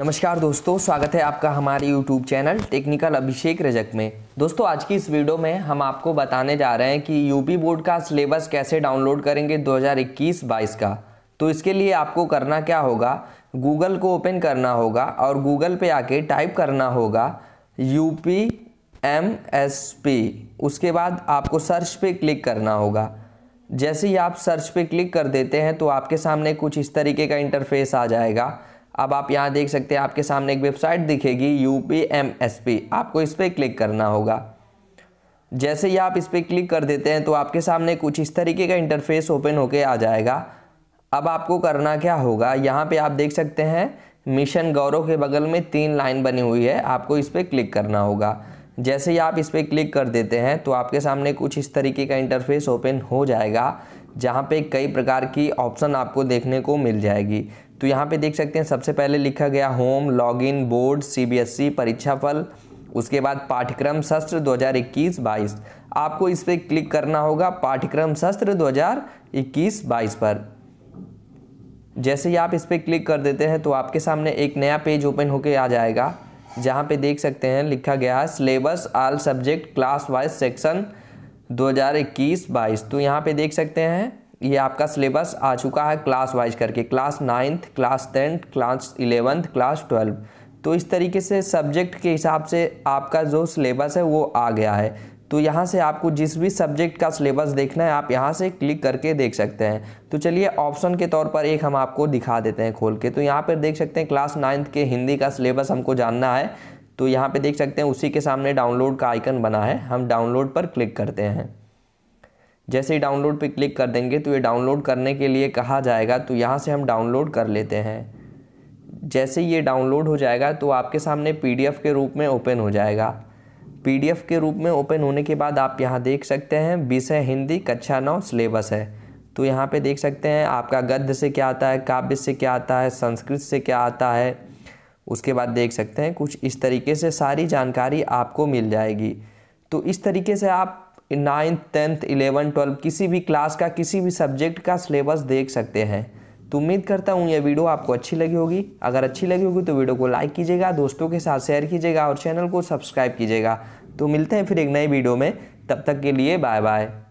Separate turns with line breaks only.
नमस्कार दोस्तों स्वागत है आपका हमारे YouTube channel Technical Abhishek Rajak में दोस्तों आज की इस वीडियो में हम आपको बताने जा रहे हैं कि यूपी बोर्ड का सिलेबस कैसे डाउनलोड करेंगे 2021-22 का तो इसके लिए आपको करना क्या होगा गूगल को ओपन करना होगा और गूगल पे आके टाइप करना होगा U P M S P उसके बाद आपको सर्च पे क्लिक करना होगा जैसे ही आप सर्च पे क्लिक कर देते हैं तो आपके सामने कुछ इस तरीके का इंटरफेस आ जाएगा अब आप यहाँ देख सकते हैं आपके सामने एक वेबसाइट दिखेगी U P M S P आपको इस पर क्लिक करना होगा जैसे ही आप इस पर क्लिक कर देते हैं तो आपके सामने कुछ इस तरीके का इंटरफेस ओपन होके आ जाएगा अब आपको करना क्या होगा यहाँ पे आप देख सकते हैं मिशन गौरव के बगल में तीन लाइन बनी हुई है आपको इस पर क्लिक करना होगा जैसे ही आप इस पर क्लिक कर देते हैं तो आपके सामने कुछ इस तरीके का इंटरफेस ओपन हो जाएगा जहाँ पे कई प्रकार की ऑप्शन आपको देखने को मिल जाएगी तो यहाँ पे देख सकते हैं सबसे पहले लिखा गया home login board CBSE e, परीक्षा फल उसके बाद पाठ्यक्रम शस्त्र 2021-22 आपको इस पर क्लिक करना होगा पाठ्यक्रम शस्त्र 2021-22 पर जैसे ही आप इस पर क्लिक कर देते हैं तो आपके सामने एक नया पेज ओपन होके आ जाएगा जहाँ पे देख सकते हैं लिखा गया है syllabus all subject class wise section 2021-22 तो यहाँ पे देख सकते हैं ये आपका सिलेबस आ चुका है क्लास वाइज करके class ninth class tenth class eleventh class twelve तो इस तरीके से सब्जेक्ट के हिसाब से आपका जो सिलेबस है वो आ गया है तो यहाँ से आपको जिस भी सब्जेक्ट का सिलेबस देखना है आप यहाँ से क्लिक करके देख सकते हैं तो चलिए ऑप्शन के तौर पर एक हम आपको दिखा देते हैं खोल के तो यहाँ पर देख सकते हैं क्लास नाइन्थ के हिंदी का सिलेबस हमको जानना है तो यहाँ पे देख सकते हैं उसी के सामने डाउनलोड का आइकन बना है हम डाउनलोड पर क्लिक करते हैं जैसे ही डाउनलोड पे क्लिक कर देंगे तो ये डाउनलोड करने के लिए कहा जाएगा तो यहाँ से हम डाउनलोड कर लेते हैं जैसे ये डाउनलोड हो जाएगा तो आपके सामने पीडीएफ के रूप में ओपन हो जाएगा पीडीएफ के रूप में ओपन होने के बाद आप यहाँ देख सकते हैं विषय हिंदी कक्षा नौ सिलेबस है तो यहाँ पे देख सकते हैं आपका गद्य से क्या आता है काव्य से क्या आता है संस्कृत से क्या आता है उसके बाद देख सकते हैं कुछ इस तरीके से सारी जानकारी आपको मिल जाएगी तो इस तरीके से आप नाइन्थ टेंथ इलेवन ट्वेल्व किसी भी क्लास का किसी भी सब्जेक्ट का सिलेबस देख सकते हैं तो उम्मीद करता हूँ ये वीडियो आपको अच्छी लगी होगी अगर अच्छी लगी होगी तो वीडियो को लाइक कीजिएगा दोस्तों के साथ शेयर कीजिएगा और चैनल को सब्सक्राइब कीजिएगा तो मिलते हैं फिर एक नई वीडियो में तब तक के लिए बाय बाय